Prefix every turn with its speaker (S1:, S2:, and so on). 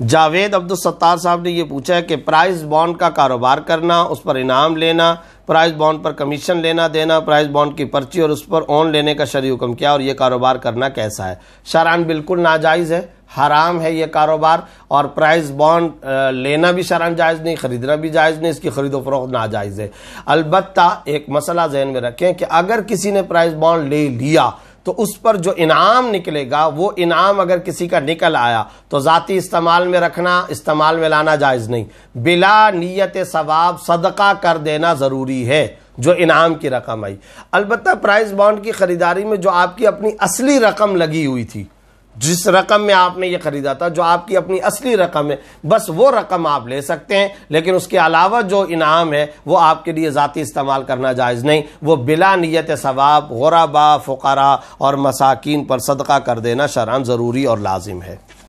S1: जावेद अब्दुल सत्तार साहब ने ये पूछा है कि प्राइस बॉन्ड का कारोबार करना उस पर इनाम लेना प्राइस बॉन्ड पर कमीशन लेना देना प्राइस बॉन्ड की पर्ची और उस पर ऑन लेने का शरी हुक्म क्या और ये कारोबार करना कैसा है शरान बिल्कुल नाजायज़ है हराम है ये कारोबार और प्राइस बॉन्ड लेना भी शरान जायज़ नहीं ख़रीदना भी जायज़ नहीं इसकी ख़रीदो फरोख्त नाजायज़ है अलबत् एक मसला जहन में रखें कि अगर किसी ने प्राइस बॉन्ड ले लिया तो उस पर जो इनाम निकलेगा वो इनाम अगर किसी का निकल आया तो जाति इस्तेमाल में रखना इस्तेमाल में लाना जायज़ नहीं बिला नीयत सवाब सदका कर देना ज़रूरी है जो इनाम की रकम आई अलबत्त प्राइस बॉन्ड की ख़रीदारी में जो आपकी अपनी असली रकम लगी हुई थी जिस रकम में आपने ये ख़रीदा था जो आपकी अपनी असली रकम है बस वो रकम आप ले सकते हैं लेकिन उसके अलावा जो इनाम है वो आपके लिए ज़ाती इस्तेमाल करना जायज़ नहीं वो बिला नीयत सवाब गरबा फ़ुकरा और मसाकिन पर सदका कर देना शरान ज़रूरी और लाजिम है